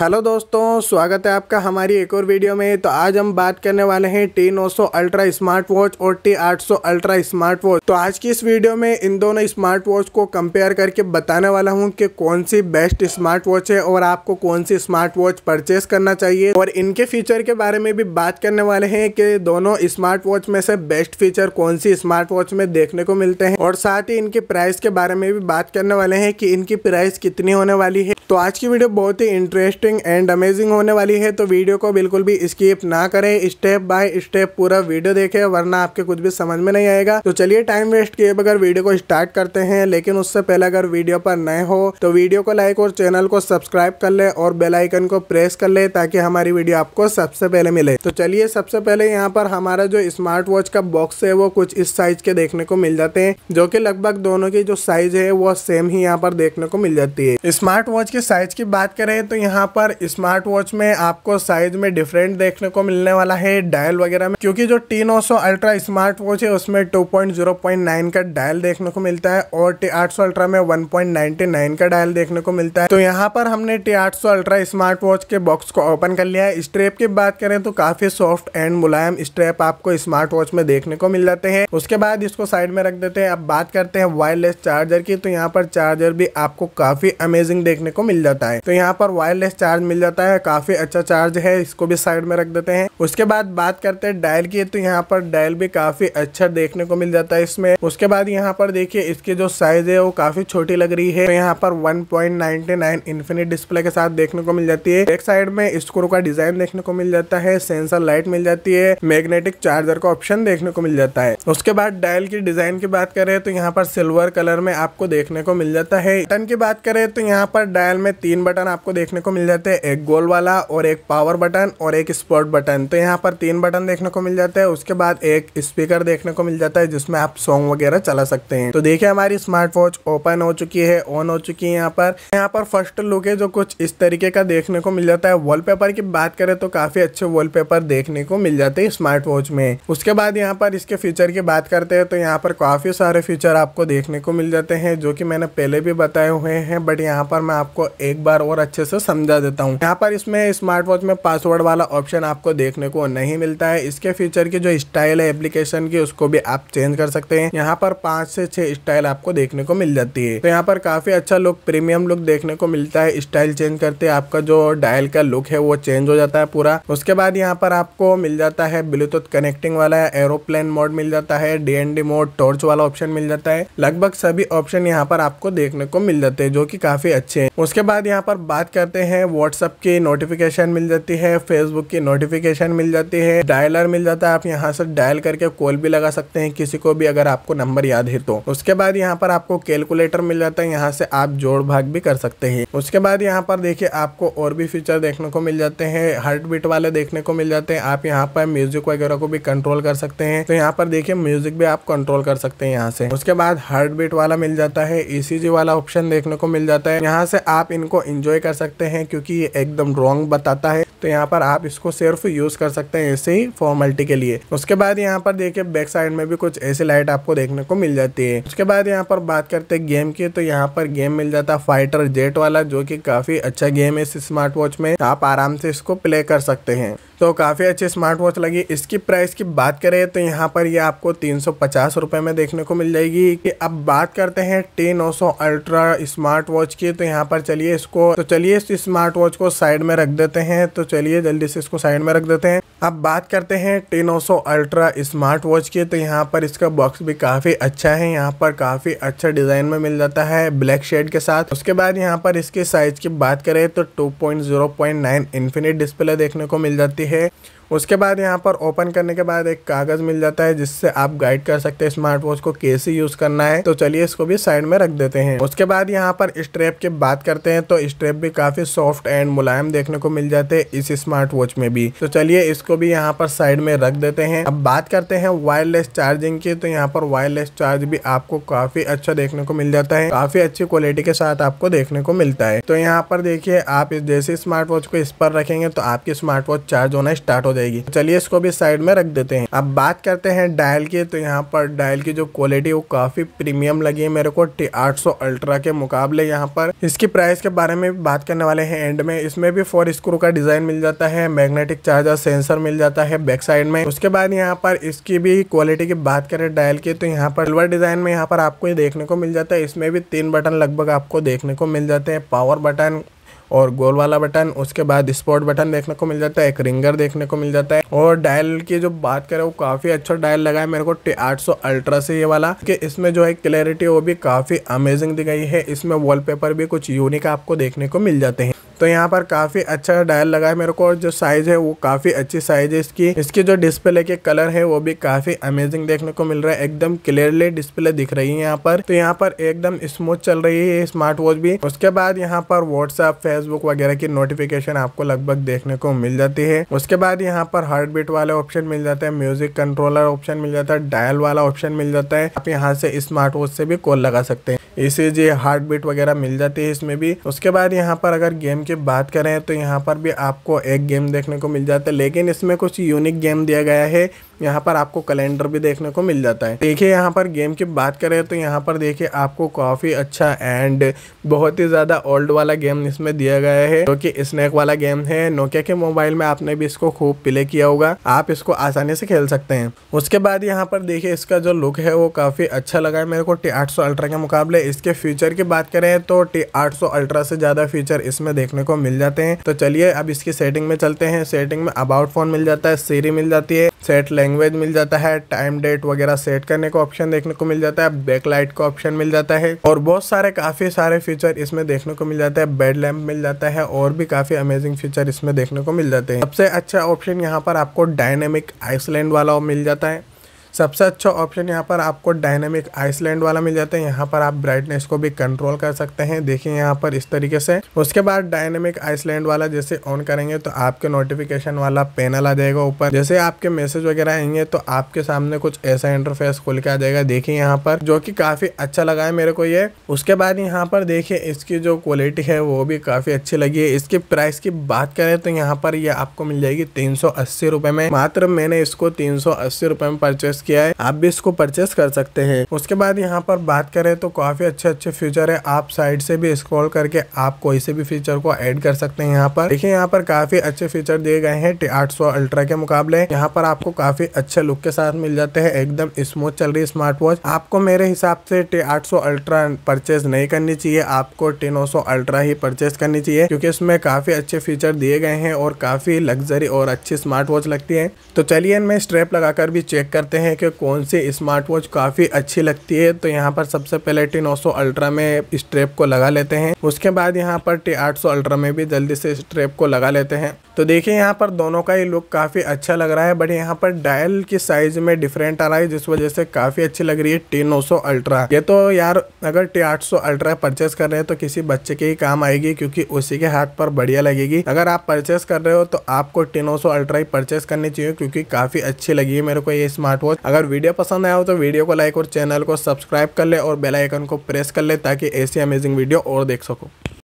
hello दोस्तों स्वागत है आपका हमारी एक और वीडियो में तो आज हम बात करने वाले हैं टी नौ सौ अल्ट्रा स्मार्ट वॉच और टी आठ सौ अल्ट्रा स्मार्ट वॉच तो आज की इस वीडियो में इन दोनों स्मार्ट वॉच को कंपेयर करके बताने वाला हूं कि कौन सी बेस्ट स्मार्ट वॉच है और आपको कौन सी स्मार्ट वॉच परचेस करना चाहिए और इनके फीचर के बारे में भी बात करने वाले हैं कि दोनों स्मार्ट वॉच में से बेस्ट फीचर कौन सी स्मार्ट वॉच में देखने को मिलते हैं और साथ ही इनके प्राइस के बारे में भी बात करने वाले हैं कि इनकी प्राइस कितनी होने वाली है तो आज की वीडियो बहुत ही इंटरेस्टिंग इंटरेस्टिंग एंड अमेजिंग होने वाली है तो वीडियो को बिल्कुल भी स्कीप ना करें स्टेप बाय स्टेप पूरा वीडियो देखें वरना आपके कुछ भी समझ में नहीं आएगा तो चलिए टाइम वेस्ट किए बगैर वीडियो को स्टार्ट करते हैं लेकिन उससे पहले अगर वीडियो पर नए हो तो वीडियो को लाइक और चैनल को सब्सक्राइब कर ले और बेलाइकन को प्रेस कर ले ताकि हमारी वीडियो आपको सबसे पहले मिले तो चलिए सबसे पहले यहाँ पर हमारा जो स्मार्ट वॉच का बॉक्स है वो कुछ इस साइज के देखने को मिल जाते हैं जो की लगभग दोनों की जो साइज है वो सेम ही यहाँ पर देखने को मिल जाती है स्मार्ट वॉच के साइज की बात करें तो यहाँ पर पर स्मार्ट वॉच में आपको साइज में डिफरेंट देखने को मिलने वाला है डायल वगैरह में क्योंकि जो टी नौ सौ अल्ट्रा स्मार्ट वॉच है उसमें two point zero point nine का डायल देखने को मिलता है और टी आठ सौ अल्ट्रा में वन पॉइंट नाइनटी नाइन का डायल देखने को मिलता है तो यहाँ पर हमने टी आठ सौ अल्ट्रा स्मार्ट वॉच के बॉक्स को ओपन कर लिया है स्ट्रेप की बात करें तो काफी सॉफ्ट एंड मुलायम स्ट्रेप आपको स्मार्ट वॉच में देखने को मिल जाते हैं उसके बाद इसको साइड में रख देते हैं अब बात करते हैं वायरलेस चार्जर की तो यहाँ पर चार्जर भी आपको काफी अमेजिंग देखने को मिल जाता है तो यहाँ पर वायरलेस चार्ज मिल जाता है काफ़ी अच्छा चार्ज है इसको भी साइड में रख देते हैं उसके बाद बात करते हैं डायल की तो यहाँ पर डायल भी काफ़ी अच्छा देखने को मिल जाता है इसमें उसके बाद यहाँ पर देखिए इसकी जो साइज है वो काफ़ी छोटी लग रही है तो यहाँ पर 1.99 पॉइंट डिस्प्ले के साथ देखने को मिल जाती है एक साइड में स्क्रू का डिजाइन देखने को मिल जाता है सेंसर लाइट मिल जाती है मैग्नेटिक चार्जर का ऑप्शन देखने को मिल जाता है उसके बाद डायल की डिजाइन की बात करें तो यहाँ पर सिल्वर कलर में आपको देखने को मिल जाता है बटन की बात करें तो यहाँ पर डायल में तीन बटन आपको देखने को मिल जाते हैं एक गोल वाला और एक पावर बटन और एक स्पोर्ट बटन तो यहाँ पर तीन बटन देखने को मिल जाते हैं उसके बाद एक स्पीकर देखने को मिल जाता है जिसमें आप सॉन्ग वगैरह चला सकते हैं तो देखिए हमारी स्मार्ट वॉच ओपन हो चुकी है ऑन हो चुकी है यहाँ पर यहाँ पर फर्स्ट लुक है जो कुछ इस तरीके का देखने को मिल जाता है वॉलपेपर की बात करें तो काफी अच्छे वॉलपेपर देखने को मिल जाते हैं स्मार्ट वॉच में उसके बाद यहाँ पर इसके फीचर की बात करते हैं तो यहाँ पर काफी सारे फीचर आपको देखने को मिल जाते हैं जो की मैंने पहले भी बताए हुए हैं बट यहाँ पर मैं आपको एक बार और अच्छे से समझा बता देता हूँ यहाँ पर इसमें स्मार्ट वॉच में पासवर्ड वाला ऑप्शन आपको देखने को नहीं मिलता है इसके फीचर की जो स्टाइल है एप्लीकेशन की उसको भी आप चेंज कर सकते हैं यहाँ पर पांच से छह स्टाइल आपको देखने को मिल जाती है तो यहाँ पर काफी अच्छा लुक प्रीमियम लुक देखने को मिलता है स्टाइल चेंज करते आपका जो डायल का लुक है वो चेंज हो जाता है पूरा उसके बाद यहाँ पर आपको मिल जाता है ब्लूटूथ कनेक्टिंग वाला एरोप्लेन मोड मिल जाता है डीएनडी मोड टॉर्च वाला ऑप्शन मिल जाता है लगभग सभी ऑप्शन यहाँ पर आपको देखने को मिल जाते हैं जो की काफी अच्छे है उसके बाद यहाँ पर बात करते हैं व्हाट्सअप की नोटिफिकेशन मिल जाती है फेसबुक की नोटिफिकेशन मिल जाती है डायलर मिल जाता है आप यहाँ से डायल करके कॉल भी लगा सकते हैं किसी को भी अगर आपको नंबर याद है तो उसके बाद यहाँ पर आपको कैलकुलेटर मिल जाता है यहाँ से आप जोड़ भाग भी कर सकते हैं उसके बाद यहाँ पर देखिए आपको और भी फीचर देखने को मिल जाते हैं हार्ट बीट वाले देखने को मिल जाते हैं आप यहाँ पर म्यूजिक वगैरह को भी कंट्रोल कर सकते हैं तो यहाँ पर देखिए म्यूजिक भी आप कंट्रोल कर सकते हैं यहाँ से उसके बाद हार्ट बीट वाला मिल जाता है ईसीजी e वाला ऑप्शन देखने को मिल जाता है यहाँ से आप इनको इंजॉय कर सकते हैं क्योंकि क्योंकि ये एकदम रॉन्ग बताता है तो यहाँ पर आप इसको सिर्फ यूज़ कर सकते हैं ऐसे ही फॉर्मेलिटी के लिए उसके बाद यहाँ पर देखिए बैक साइड में भी कुछ ऐसी लाइट आपको देखने को मिल जाती है उसके बाद यहाँ पर बात करते हैं गेम की तो यहाँ पर गेम मिल जाता है फाइटर जेट वाला जो कि काफ़ी अच्छा गेम है इस स्मार्ट वॉच में आप आराम से इसको प्ले कर सकते हैं तो काफ़ी अच्छी स्मार्ट वॉच लगी इसकी प्राइस की बात करें तो यहाँ पर ये आपको तीन सौ में देखने को मिल जाएगी कि अब बात करते हैं टी नौ अल्ट्रा स्मार्ट वॉच की तो यहाँ पर चलिए इसको तो चलिए इस स्मार्ट वॉच को साइड में रख देते हैं तो चलिए जल्दी से इसको साइड में रख देते हैं अब बात करते हैं टेन सौ अल्ट्रा स्मार्ट वॉच की तो यहाँ पर इसका बॉक्स भी काफ़ी अच्छा है यहाँ पर काफ़ी अच्छा डिज़ाइन में मिल जाता है ब्लैक शेड के साथ उसके बाद यहाँ पर इसके साइज़ की बात करें तो 2.0.9 इन्फिनिट डिस्प्ले देखने को मिल जाती है उसके बाद यहाँ पर ओपन करने के बाद एक कागज़ मिल जाता है जिससे आप गाइड कर सकते हैं स्मार्ट वॉच को कैसे यूज़ करना है तो चलिए इसको भी साइड में रख देते हैं उसके बाद यहाँ पर स्ट्रेप की बात करते हैं तो स्ट्रेप भी काफ़ी सॉफ्ट एंड मुलायम देखने को मिल जाते हैं इस स्मार्ट वॉच में भी तो चलिए इसको भी यहाँ पर साइड में रख देते हैं अब बात करते हैं वायरलेस चार्जिंग की तो यहाँ पर वायरलेस चार्ज भी आपको काफ़ी अच्छा देखने को मिल जाता है काफ़ी अच्छी क्वालिटी के साथ आपको देखने को मिलता है तो यहाँ पर देखिए आप इस जैसे स्मार्ट वॉच को इस पर रखेंगे तो आपकी स्मार्ट वॉच चार्ज होना स्टार्ट हो जाए जाएगी चलिए इसको भी साइड में रख देते हैं अब बात करते हैं डायल की तो यहाँ पर डायल की जो क्वालिटी वो काफ़ी प्रीमियम लगी है मेरे को टी आठ अल्ट्रा के मुकाबले यहाँ पर इसकी प्राइस के बारे में बात करने वाले हैं एंड में इसमें भी फोर स्क्रू का डिज़ाइन मिल जाता है मैग्नेटिक चार्जर सेंसर मिल जाता है बैक साइड में उसके बाद यहाँ पर इसकी भी क्वालिटी की बात करें डायल की तो यहाँ पर सिल्वर डिज़ाइन में यहाँ पर आपको ये देखने को मिल जाता है इसमें भी तीन बटन लगभग आपको देखने को मिल जाते हैं पावर बटन और गोल वाला बटन उसके बाद स्पॉट बटन देखने को मिल जाता है एक रिंगर देखने को मिल जाता है और डायल की जो बात करें वो काफ़ी अच्छा डायल लगा है मेरे को आठ अल्ट्रा से ये वाला कि इसमें जो है क्लैरिटी वो भी काफ़ी अमेजिंग दी गई है इसमें वॉलपेपर भी कुछ यूनिक आपको देखने को मिल जाते हैं तो यहाँ पर काफ़ी अच्छा डायल लगा है मेरे को और जो साइज़ है वो काफ़ी अच्छी साइज़ है इसकी इसकी जो डिस्प्ले के कलर है वो भी काफ़ी अमेजिंग देखने को मिल रहा है एकदम क्लियरली डिस्प्ले दिख रही है यहाँ पर तो यहाँ पर एकदम स्मूथ चल रही है स्मार्ट वॉच भी उसके बाद यहाँ पर व्हाट्सअप फेसबुक वगैरह की नोटिफिकेशन आपको लगभग देखने को मिल जाती है उसके बाद यहाँ पर हार्ट बीट वाले ऑप्शन मिल जाता है म्यूजिक कंट्रोलर ऑप्शन मिल जाता है डायल वाला ऑप्शन मिल जाता है आप यहाँ से स्मार्ट वॉच से भी कॉल लगा सकते हैं इसे जो हार्ट बीट वगैरह मिल जाती है इसमें भी उसके बाद यहाँ पर अगर गेम की बात करें तो यहाँ पर भी आपको एक गेम देखने को मिल जाता है लेकिन इसमें कुछ यूनिक गेम दिया गया है यहाँ पर आपको कैलेंडर भी देखने को मिल जाता है देखिए यहाँ पर गेम की बात करें तो यहाँ पर देखिए आपको काफ़ी अच्छा एंड बहुत ही ज़्यादा ओल्ड वाला गेम इसमें दिया गया है जो की स्नैक वाला गेम है नोकिया के मोबाइल में आपने भी इसको खूब प्ले किया होगा आप इसको आसानी से खेल सकते हैं उसके बाद यहाँ पर देखिए इसका जो लुक है वो काफ़ी अच्छा लगा है मेरे को टी आठ अल्ट्रा के मुकाबले इसके फीचर की बात करें तो टी आठ अल्ट्रा से ज़्यादा फीचर इसमें देखने को मिल जाते हैं तो चलिए अब इसकी सेटिंग में चलते हैं सेटिंग में अबाउट फ़ोन मिल जाता है सीरी मिल जाती है सेट लैंग्वेज मिल जाता है टाइम डेट वगैरह सेट करने का ऑप्शन देखने को मिल जाता है बैकलाइट का ऑप्शन मिल जाता है और बहुत सारे काफ़ी सारे फीचर इसमें देखने को मिल जाता है बेड लैम्प मिल जाता है और भी काफ़ी अमेजिंग फीचर इसमें देखने को मिल जाते हैं सबसे अच्छा ऑप्शन यहाँ पर आपको डायनेमिक आइसलैंड वाला मिल जाता है सबसे अच्छा ऑप्शन यहाँ पर आपको डायनेमिक आइसलैंड वाला मिल जाता है यहाँ पर आप ब्राइटनेस को भी कंट्रोल कर सकते हैं देखिए यहाँ पर इस तरीके से उसके बाद डायनेमिक आइसलैंड वाला जैसे ऑन करेंगे तो आपके नोटिफिकेशन वाला पैनल आ जाएगा ऊपर जैसे आपके मैसेज वगैरह आएंगे तो आपके सामने कुछ ऐसा इंटरफेस खुल के आ जाएगा देखिए यहाँ पर जो की काफ़ी अच्छा लगा है मेरे को ये उसके बाद यहाँ पर देखिये इसकी जो क्वालिटी है वो भी काफ़ी अच्छी लगी है इसकी प्राइस की बात करें तो यहाँ पर ये आपको मिल जाएगी तीन सौ में मात्र मैंने इसको तीन सौ में परचेस परचेस किया है आप भी इसको परचेस कर सकते हैं उसके बाद यहाँ पर बात करें तो काफ़ी अच्छे अच्छे फीचर है आप साइड से भी स्क्रॉल करके आप कोई से भी फीचर को ऐड कर सकते हैं यहाँ पर देखिए यहाँ पर काफ़ी अच्छे फीचर दिए गए हैं टी आठ अल्ट्रा के मुकाबले यहाँ पर आपको काफ़ी अच्छे लुक के साथ मिल जाते हैं एकदम स्मूथ चल रही स्मार्ट वॉच आपको मेरे हिसाब से टी आठ अल्ट्रा परचेज नहीं करनी चाहिए आपको टी अल्ट्रा ही परचेज करनी चाहिए क्योंकि इसमें काफ़ी अच्छे फीचर दिए गए हैं और काफ़ी लग्जरी और अच्छी स्मार्ट वॉच लगती है तो चलिए इनमें स्ट्रेप लगाकर भी चेक करते हैं हैं कि कौन सी स्मार्ट वॉच काफ़ी अच्छी लगती है तो यहाँ पर सबसे पहले टी नौ अल्ट्रा में स्ट्रेप को लगा लेते हैं उसके बाद यहाँ पर टी आठ अल्ट्रा में भी जल्दी से स्ट्रेप को लगा लेते हैं तो देखिए यहाँ पर दोनों का ही लुक काफ़ी अच्छा लग रहा है बट यहाँ पर डायल की साइज में डिफरेंट आ रहा है जिस वजह से काफ़ी अच्छी लग रही है टी नौ अल्ट्रा ये तो यार अगर टी आठ अल्ट्रा परचेस कर रहे हैं तो किसी बच्चे के ही काम आएगी क्योंकि उसी के हाथ पर बढ़िया लगेगी अगर आप परचेस कर रहे हो तो आपको टी नौ अल्ट्रा ही परचेस करनी चाहिए क्योंकि काफ़ी अच्छी लगी है मेरे को ये स्मार्ट वॉच अगर वीडियो पसंद आया हो तो वीडियो को लाइक और चैनल को सब्सक्राइब कर ले और बेलाइकन को प्रेस कर ले ताकि ऐसी अमेजिंग वीडियो और देख सको